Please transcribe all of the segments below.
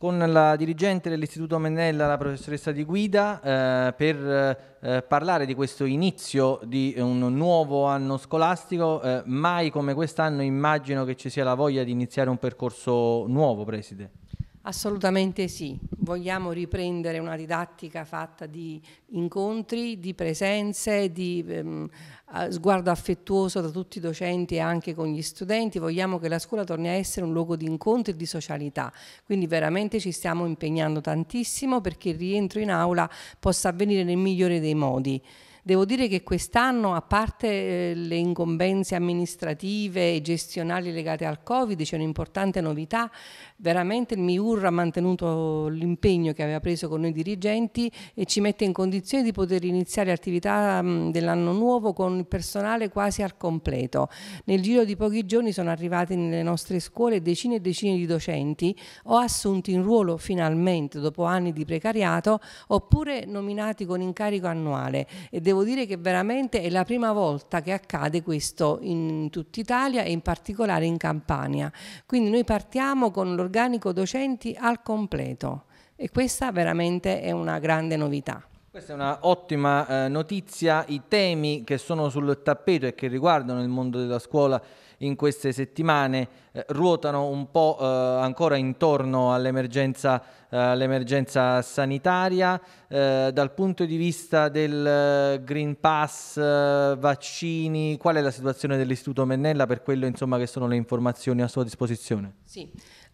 con la dirigente dell'Istituto Mennella, la professoressa Di Guida, eh, per eh, parlare di questo inizio di un nuovo anno scolastico. Eh, mai come quest'anno immagino che ci sia la voglia di iniziare un percorso nuovo, Preside. Assolutamente sì, vogliamo riprendere una didattica fatta di incontri, di presenze, di ehm, sguardo affettuoso da tutti i docenti e anche con gli studenti, vogliamo che la scuola torni a essere un luogo di incontri e di socialità, quindi veramente ci stiamo impegnando tantissimo perché il rientro in aula possa avvenire nel migliore dei modi. Devo dire che quest'anno, a parte eh, le incombenze amministrative e gestionali legate al Covid, c'è un'importante novità. Veramente il MIUR ha mantenuto l'impegno che aveva preso con noi dirigenti e ci mette in condizione di poter iniziare attività dell'anno nuovo con il personale quasi al completo. Nel giro di pochi giorni sono arrivati nelle nostre scuole decine e decine di docenti o assunti in ruolo finalmente dopo anni di precariato oppure nominati con incarico annuale ed devo dire che veramente è la prima volta che accade questo in tutta Italia e in particolare in Campania. Quindi noi partiamo con l'organico docenti al completo e questa veramente è una grande novità. Questa è un'ottima eh, notizia, i temi che sono sul tappeto e che riguardano il mondo della scuola in queste settimane eh, ruotano un po' eh, ancora intorno all'emergenza, eh, all'emergenza sanitaria, eh, dal punto di vista del eh, Green Pass, vaccini, qual è la situazione dell'Istituto Mennella per quello insomma, che sono le informazioni a sua disposizione? Sì.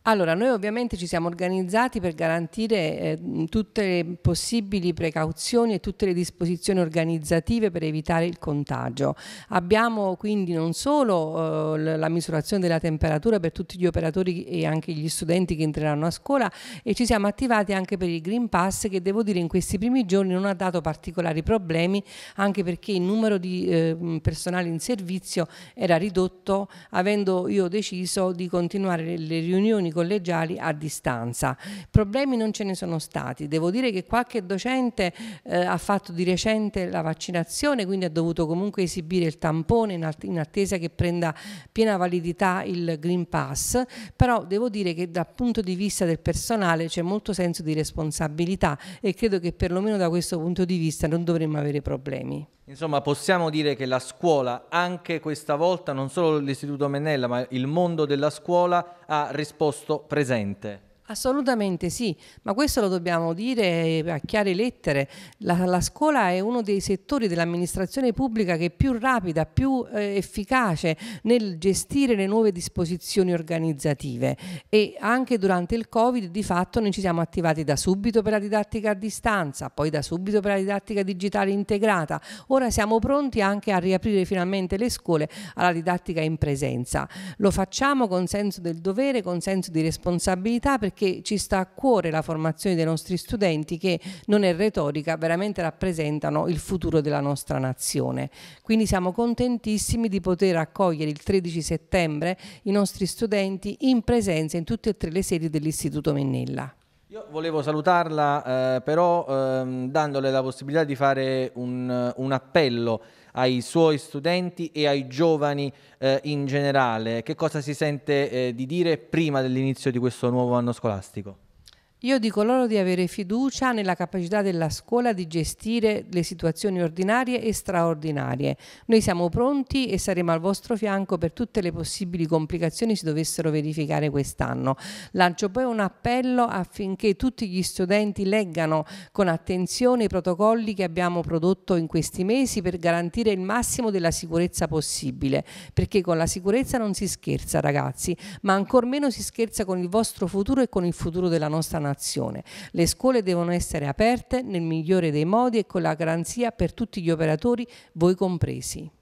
Allora, noi ovviamente ci siamo organizzati per garantire eh, tutte le possibili precauzioni e tutte le disposizioni organizzative per evitare il contagio. Abbiamo quindi non solo eh, la misurazione della temperatura per tutti gli operatori e anche gli studenti che entreranno a scuola e ci siamo attivati anche per il Green Pass che devo dire in questi primi giorni non ha dato particolari problemi anche perché il numero di eh, personale in servizio era ridotto avendo io deciso di continuare le riunioni collegiali a distanza. Problemi non ce ne sono stati, devo dire che qualche docente eh, ha fatto di recente la vaccinazione, quindi ha dovuto comunque esibire il tampone in, in attesa che prenda piena validità il Green Pass, però devo dire che dal punto di vista del personale c'è molto senso di responsabilità e credo che perlomeno da questo punto di vista non dovremmo avere problemi. Insomma, possiamo dire che la scuola, anche questa volta, non solo l'Istituto Menella, ma il mondo della scuola ha risposto posto presente. Assolutamente sì, ma questo lo dobbiamo dire a chiare lettere. La, la scuola è uno dei settori dell'amministrazione pubblica che è più rapida, più eh, efficace nel gestire le nuove disposizioni organizzative e anche durante il Covid di fatto noi ci siamo attivati da subito per la didattica a distanza, poi da subito per la didattica digitale integrata. Ora siamo pronti anche a riaprire finalmente le scuole alla didattica in presenza. Lo facciamo con senso del dovere, con senso di responsabilità perché perché ci sta a cuore la formazione dei nostri studenti che non è retorica, veramente rappresentano il futuro della nostra nazione. Quindi siamo contentissimi di poter accogliere il 13 settembre i nostri studenti in presenza in tutte e tre le sedi dell'Istituto Mennella. Io volevo salutarla eh, però ehm, dandole la possibilità di fare un, un, appello ai suoi studenti e ai giovani eh, in generale. Che cosa si sente eh, di dire prima dell'inizio di questo nuovo anno scolastico? Io dico loro di avere fiducia nella capacità della scuola di gestire le situazioni ordinarie e straordinarie. Noi siamo pronti e saremo al vostro fianco per tutte le possibili complicazioni si dovessero verificare quest'anno. Lancio poi un appello affinché tutti gli studenti leggano con attenzione i protocolli che abbiamo prodotto in questi mesi per garantire il massimo della sicurezza possibile, perché con la sicurezza non si scherza ragazzi, ma ancor meno si scherza con il vostro futuro e con il futuro della nostra nazione nazione. Le scuole devono essere aperte nel migliore dei modi e con la garanzia per tutti gli operatori, voi compresi.